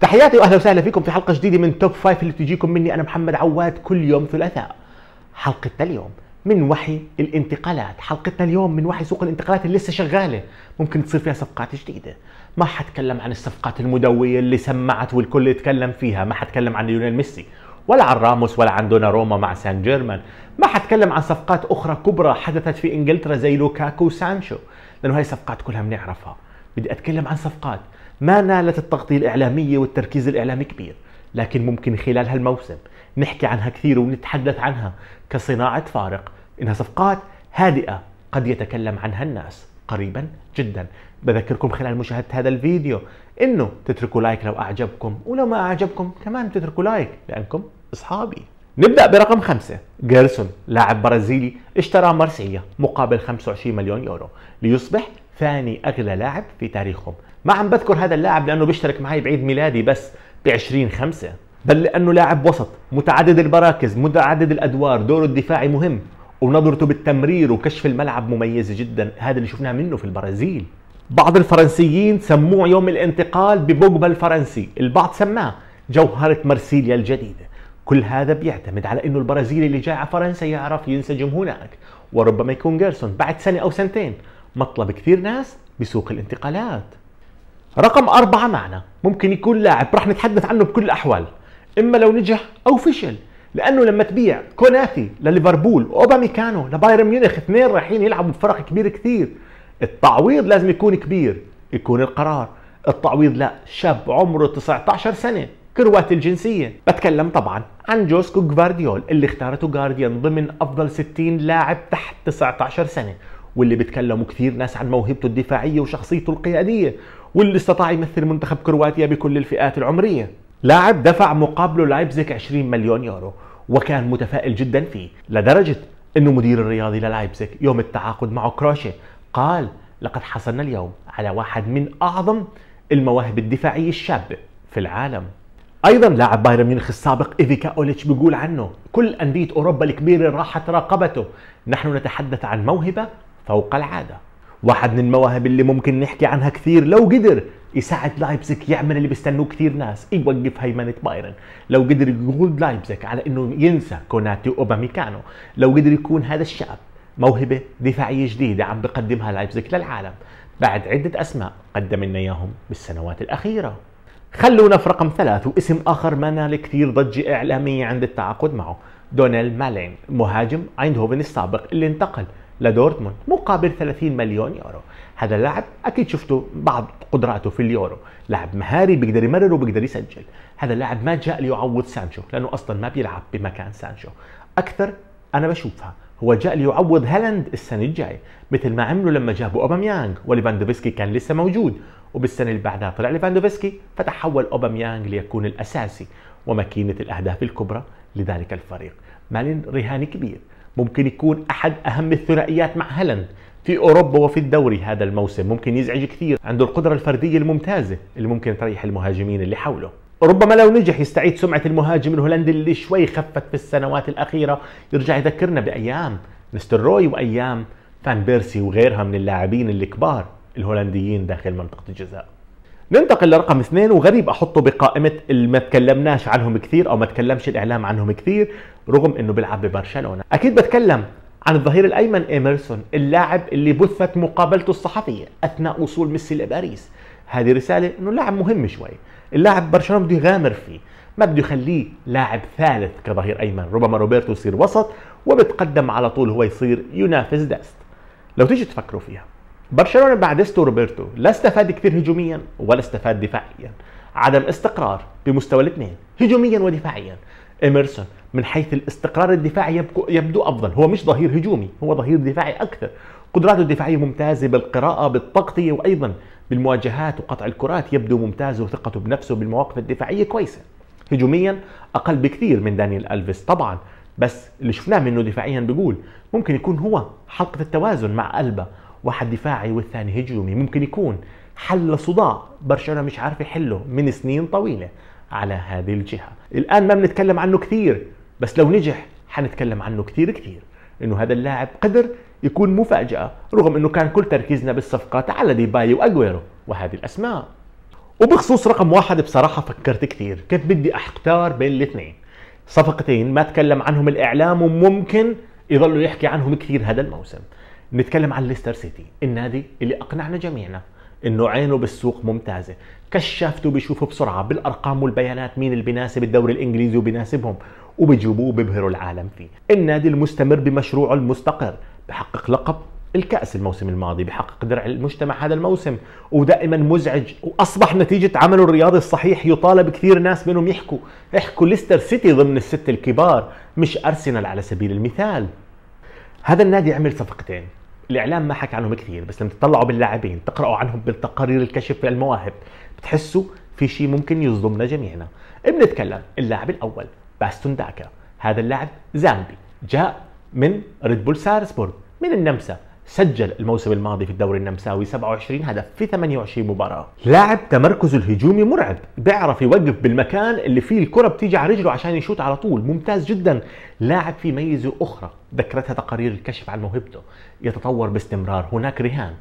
تحياتي واهلا وسهلا فيكم في حلقه جديده من توب فايف اللي بتجيكم مني انا محمد عواد كل يوم ثلاثاء حلقتنا اليوم من وحي الانتقالات حلقتنا اليوم من وحي سوق الانتقالات اللي لسه شغاله ممكن تصير فيها صفقات جديده ما حتكلم عن الصفقات المدويه اللي سمعت والكل يتكلم فيها ما حتكلم عن ليونيل ميسي ولا عن راموس ولا عن دونا روما مع سان جيرمان ما حتكلم عن صفقات اخرى كبرى حدثت في انجلترا زي لوكاكو وسانشو لانه هاي الصفقات كلها بنعرفها بدي اتكلم عن صفقات ما نالت التغطيه الاعلاميه والتركيز الاعلامي كبير لكن ممكن خلال هالموسم نحكي عنها كثير ونتحدث عنها كصناعه فارق انها صفقات هادئه قد يتكلم عنها الناس قريبا جدا بذكركم خلال مشاهده هذا الفيديو انه تتركوا لايك لو اعجبكم ولو ما اعجبكم كمان تتركوا لايك لانكم اصحابي نبدأ برقم خمسة جيرسون لاعب برازيلي اشترى مرسيليا مقابل 25 مليون يورو ليصبح ثاني أغلى لاعب في تاريخهم ما عم بذكر هذا اللاعب لأنه بيشترك معي بعيد ميلادي بس ب 20 5 بل لأنه لاعب وسط متعدد المراكز متعدد الأدوار دوره الدفاعي مهم ونظرته بالتمرير وكشف الملعب مميزة جدا هذا اللي شفناه منه في البرازيل بعض الفرنسيين سموه يوم الانتقال ببوجبا الفرنسي البعض سماه جوهرة مرسيليا الجديدة كل هذا بيعتمد على انه البرازيلي اللي جاي على فرنسا يعرف ينسجم هناك وربما يكون جيرسون بعد سنه او سنتين مطلب كثير ناس بسوق الانتقالات رقم أربعة معنا ممكن يكون لاعب راح نتحدث عنه بكل الأحوال إما لو نجح أو فشل لأنه لما تبيع كوناتي لليفربول وأوباميكانو لبايرن ميونخ اثنين رايحين يلعبوا بفرق كبير كثير التعويض لازم يكون كبير يكون القرار التعويض لا شاب عمره 19 سنة كروات الجنسية بتكلم طبعا عن جوسكو جفارديول اللي اختارته جارديان ضمن أفضل 60 لاعب تحت 19 سنة واللي بتكلموا كثير ناس عن موهبته الدفاعية وشخصيته القيادية واللي استطاع يمثل منتخب كرواتيا بكل الفئات العمرية لاعب دفع مقابله لايبزيك 20 مليون يورو وكان متفائل جدا فيه لدرجة انه مدير الرياضي للايبزيك يوم التعاقد معه كروشي قال لقد حصلنا اليوم على واحد من اعظم المواهب الدفاعية الشابة في العالم ايضا لاعب بايرن ميونخ السابق ايفيكا اوليتش بيقول عنه كل انديه اوروبا الكبيره راحت راقبته نحن نتحدث عن موهبه فوق العاده واحد من المواهب اللي ممكن نحكي عنها كثير لو قدر يساعد لايبزك يعمل اللي بيستنوه كثير ناس يوقف هيمنة بايرن لو قدر يقود لايبزك على انه ينسى كوناتي واوباميكانو لو قدر يكون هذا الشاب موهبة دفاعية جديدة عم بقدمها لايبزك للعالم بعد عدة أسماء قدم لنا إياهم بالسنوات الأخيرة خلونا في رقم ثلاث واسم آخر ما نال كثير ضجة إعلامية عند التعاقد معه دونيل مالين مهاجم ايندهوفن السابق اللي انتقل لدورتموند مقابل 30 مليون يورو هذا اللاعب اكيد شفتوا بعض قدراته في اليورو لاعب مهاري بيقدر يمرر وبيقدر يسجل هذا اللاعب ما جاء ليعوض سانشو لانه اصلا ما بيلعب بمكان سانشو اكثر انا بشوفها هو جاء ليعوض هالاند السنه الجايه مثل ما عملوا لما جابوا اوباميانغ وليفاندوفسكي كان لسه موجود وبالسنة اللي بعدها طلع ليفاندوفسكي فتحول أوباميانغ ليكون الأساسي وماكينة الأهداف الكبرى لذلك الفريق مالين رهان كبير ممكن يكون أحد أهم الثنائيات مع هالاند في أوروبا وفي الدوري هذا الموسم ممكن يزعج كثير عنده القدرة الفردية الممتازة اللي ممكن تريح المهاجمين اللي حوله ربما لو نجح يستعيد سمعة المهاجم الهولندي اللي شوي خفت في السنوات الأخيرة يرجع يذكرنا بأيام روي وأيام فان بيرسي وغيرها من اللاعبين الكبار الهولنديين داخل منطقه الجزاء ننتقل لرقم اثنين وغريب احطه بقائمه اللي ما تكلمناش عنهم كثير او ما تكلمش الاعلام عنهم كثير رغم انه بيلعب ببرشلونه اكيد بتكلم عن الظهير الايمن ايمرسون اللاعب اللي بثت مقابلته الصحفيه اثناء وصول ميسي لباريس هذه رساله انه لاعب مهم شوي اللاعب برشلونه بده يغامر فيه ما بده يخليه لاعب ثالث كظهير ايمن ربما روبرتو يصير وسط وبتقدم على طول هو يصير ينافس داست لو تيجي تفكروا فيها برشلونه بعد استو روبرتو لا استفاد كثير هجوميا ولا استفاد دفاعيا عدم استقرار بمستوى الاثنين هجوميا ودفاعيا ايمرسون من حيث الاستقرار الدفاعي يبدو افضل هو مش ظهير هجومي هو ظهير دفاعي اكثر قدراته الدفاعيه ممتازه بالقراءه بالتغطيه وايضا بالمواجهات وقطع الكرات يبدو ممتاز وثقته بنفسه بالمواقف الدفاعيه كويسه هجوميا اقل بكثير من دانيال الفيس طبعا بس اللي شفناه منه دفاعيا بيقول ممكن يكون هو حلقه التوازن مع البا واحد دفاعي والثاني هجومي ممكن يكون حل صداع برشلونه مش عارف يحله من سنين طويله على هذه الجهه الان ما بنتكلم عنه كثير بس لو نجح حنتكلم عنه كثير كثير انه هذا اللاعب قدر يكون مفاجاه رغم انه كان كل تركيزنا بالصفقات على ديباي واجويرو وهذه الاسماء وبخصوص رقم واحد بصراحه فكرت كثير كنت بدي اختار بين الاثنين صفقتين ما تكلم عنهم الاعلام وممكن يظلوا يحكي عنهم كثير هذا الموسم نتكلم عن ليستر سيتي النادي اللي اقنعنا جميعنا انه عينه بالسوق ممتازه كشافته بيشوفه بسرعه بالارقام والبيانات مين اللي بيناسب الدوري الانجليزي وبيناسبهم وبيجيبوه وبيبهروا العالم فيه النادي المستمر بمشروعه المستقر بحقق لقب الكأس الموسم الماضي بحقق درع المجتمع هذا الموسم ودائما مزعج وأصبح نتيجة عمله الرياضي الصحيح يطالب كثير ناس منهم يحكوا احكوا ليستر سيتي ضمن الست الكبار مش أرسنال على سبيل المثال هذا النادي عمل صفقتين الاعلام ما حكى عنهم كثير بس لما تطلعوا باللاعبين تقراوا عنهم بالتقارير الكشف للمواهب بتحسوا في شيء ممكن يصدمنا جميعنا بنتكلم اللاعب الاول باستون داكا هذا اللاعب زامبي جاء من ريد بول سارسبورغ من النمسا سجل الموسم الماضي في الدوري النمساوي 27 هدف في 28 مباراة لاعب تمركزه الهجومي مرعب بيعرف يوقف بالمكان اللي فيه الكرة بتيجي على رجله عشان يشوت على طول ممتاز جدا لاعب في ميزة أخرى ذكرتها تقارير الكشف عن موهبته يتطور باستمرار هناك رهان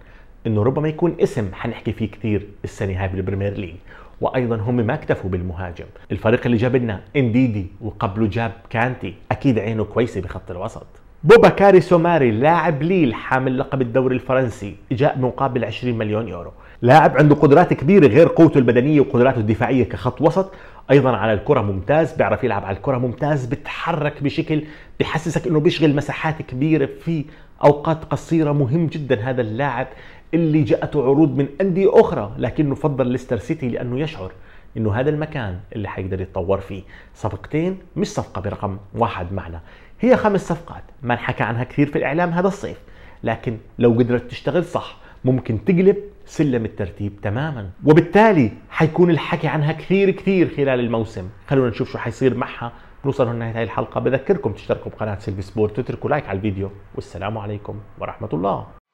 انه ربما يكون اسم حنحكي فيه كثير السنه هاي بالبريمير ليج وايضا هم ما اكتفوا بالمهاجم الفريق اللي جاب لنا انديدي وقبله جاب كانتي اكيد عينه كويسه بخط الوسط بوبا كاري سوماري لاعب ليل حامل لقب الدوري الفرنسي جاء مقابل 20 مليون يورو لاعب عنده قدرات كبيرة غير قوته البدنية وقدراته الدفاعية كخط وسط ايضا على الكره ممتاز بيعرف يلعب على الكره ممتاز بتحرك بشكل بحسسك انه بيشغل مساحات كبيره في اوقات قصيره مهم جدا هذا اللاعب اللي جاءته عروض من انديه اخرى لكنه فضل ليستر سيتي لانه يشعر انه هذا المكان اللي حيقدر يتطور فيه صفقتين مش صفقه برقم واحد معنا هي خمس صفقات ما انحكى عنها كثير في الاعلام هذا الصيف لكن لو قدرت تشتغل صح ممكن تقلب سلم الترتيب تماما وبالتالي حيكون الحكي عنها كثير كثير خلال الموسم خلونا نشوف شو حيصير معها نوصل لنهاية لنهاية الحلقة بذكركم تشتركوا بقناة سيلفي سبورت وتتركوا لايك على الفيديو والسلام عليكم ورحمة الله